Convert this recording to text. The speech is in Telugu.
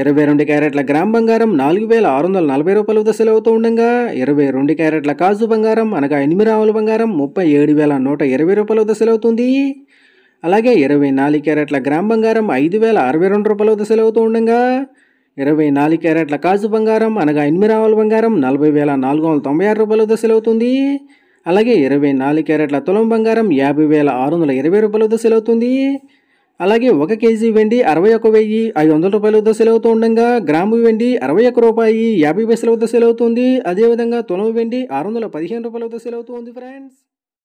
ఇరవై రెండు క్యారెట్ల గ్రామ్ బంగారం నాలుగు వేల ఆరు వందల నలభై రూపాయలు సెలవుతూ ఉండగా ఇరవై రెండు క్యారెట్ల కాజు బంగారం అనగా ఎనిమిది రావుల బంగారం ముప్పై ఏడు వేల నూట ఇరవై రూపాయలు సెలవుతుంది అలాగే ఇరవై నాలుగు క్యారెట్ల గ్రామ్ బంగారం ఐదు వేల అరవై రెండు రూపాయలు సెలవుతూ ఉండగా ఇరవై నాలుగు క్యారెట్ల కాజు బంగారం అనగా ఎనిమిది రావుల బంగారం నలభై వేల నాలుగు వందల తొంభై ఆరు రూపాయలు సెలవుతుంది అలాగే ఇరవై నాలుగు క్యారెట్ల తులం బంగారం యాభై వేల ఆరు వందల ఇరవై రూపాయలు సెలవుతుంది అలాగే ఒక కేజీ వెండి అరవై ఒక వెయ్యి ఐదు వందల రూపాయల వద్ద సెలవుతూ ఉండగా గ్రాము వెండి అరవై ఒక రూపాయి యాభై పైసల వద్ద సెలవుతుంది అదేవిధంగా తులం వెండి ఆరు వందల పదిహేను రూపాయల వద్ద ఉంది ఫ్రెండ్స్